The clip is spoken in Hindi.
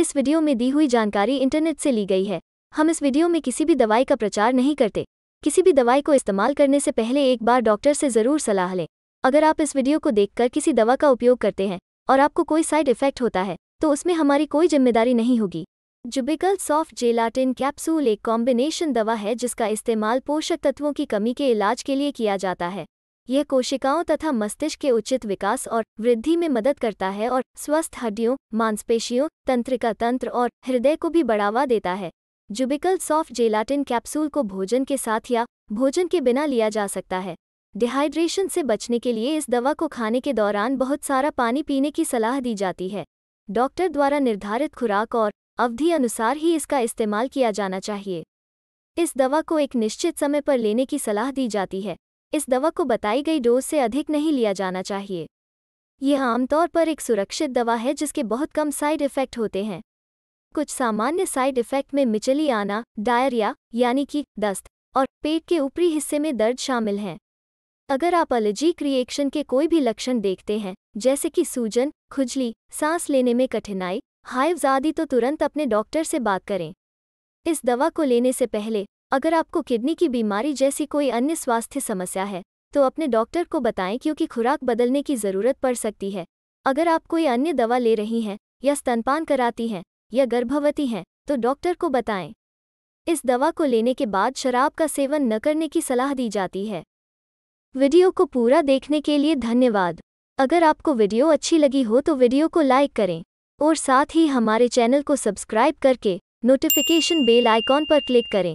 इस वीडियो में दी हुई जानकारी इंटरनेट से ली गई है हम इस वीडियो में किसी भी दवाई का प्रचार नहीं करते किसी भी दवाई को इस्तेमाल करने से पहले एक बार डॉक्टर से ज़रूर सलाह लें अगर आप इस वीडियो को देखकर किसी दवा का उपयोग करते हैं और आपको कोई साइड इफेक्ट होता है तो उसमें हमारी कोई जिम्मेदारी नहीं होगी जुबिकल सॉफ्ट जेलाटिन कैप्सूल एक कॉम्बिनेशन दवा है जिसका इस्तेमाल पोषक तत्वों की कमी के इलाज के लिए किया जाता है यह कोशिकाओं तथा मस्तिष्क के उचित विकास और वृद्धि में मदद करता है और स्वस्थ हड्डियों मांसपेशियों तंत्रिका तंत्र और हृदय को भी बढ़ावा देता है जुबिकल सॉफ्ट जेलाटिन कैप्सूल को भोजन के साथ या भोजन के बिना लिया जा सकता है डिहाइड्रेशन से बचने के लिए इस दवा को खाने के दौरान बहुत सारा पानी पीने की सलाह दी जाती है डॉक्टर द्वारा निर्धारित खुराक और अवधि अनुसार ही इसका इस्तेमाल किया जाना चाहिए इस दवा को एक निश्चित समय पर लेने की सलाह दी जाती है इस दवा को बताई गई डोज से अधिक नहीं लिया जाना चाहिए यह आमतौर पर एक सुरक्षित दवा है जिसके बहुत कम साइड इफ़ेक्ट होते हैं कुछ सामान्य साइड इफ़ेक्ट में मिचली आना डायरिया यानी कि दस्त और पेट के ऊपरी हिस्से में दर्द शामिल हैं अगर आप एलर्जिक रिएक्शन के कोई भी लक्षण देखते हैं जैसे कि सूजन खुजली सांस लेने में कठिनाई हाइव्स आदि तो तुरंत अपने डॉक्टर से बात करें इस दवा को लेने से पहले अगर आपको किडनी की बीमारी जैसी कोई अन्य स्वास्थ्य समस्या है तो अपने डॉक्टर को बताएं क्योंकि खुराक बदलने की ज़रूरत पड़ सकती है अगर आप कोई अन्य दवा ले रही हैं या स्तनपान कराती हैं या गर्भवती हैं तो डॉक्टर को बताएं इस दवा को लेने के बाद शराब का सेवन न करने की सलाह दी जाती है वीडियो को पूरा देखने के लिए धन्यवाद अगर आपको वीडियो अच्छी लगी हो तो वीडियो को लाइक करें और साथ ही हमारे चैनल को सब्सक्राइब करके नोटिफिकेशन बेल आइकॉन पर क्लिक करें